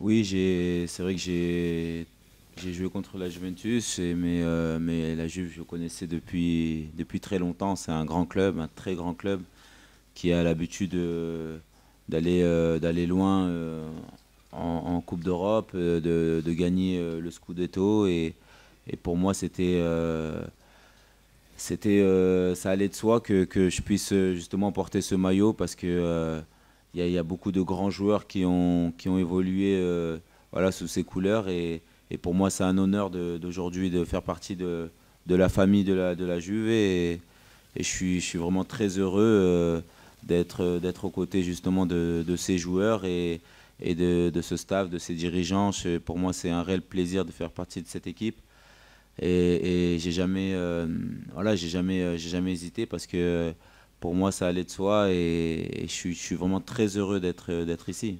Oui, c'est vrai que j'ai joué contre la Juventus, et, mais, euh, la Juve, je connaissais depuis, depuis très longtemps. C'est un grand club, un très grand club, qui a l'habitude euh, euh, d'aller loin en, Coupe d'Europe, de, gagner le Scudetto. Et, et pour moi, c'était ça allait de soi que, je puisse justement porter ce maillot parce que il y, a beaucoup de grands joueurs qui ont, qui ont évolué euh, voilà, sous ces couleurs. Et, et pour moi, c'est un honneur d'aujourd'hui de, faire partie de, de, la famille de la, de la Juve. Et, et je, suis, je suis vraiment très heureux euh, d'être d'être aux côtés justement de, de ces joueurs et, et de, ce staff, de ces dirigeants. pour moi, c'est un réel plaisir de faire partie de cette équipe. Et, et j'ai jamais, euh, voilà, j'ai jamais, j'ai jamais hésité parce que pour moi, ça allait de soi et, je, suis, je, suis, vraiment très heureux d'être ici.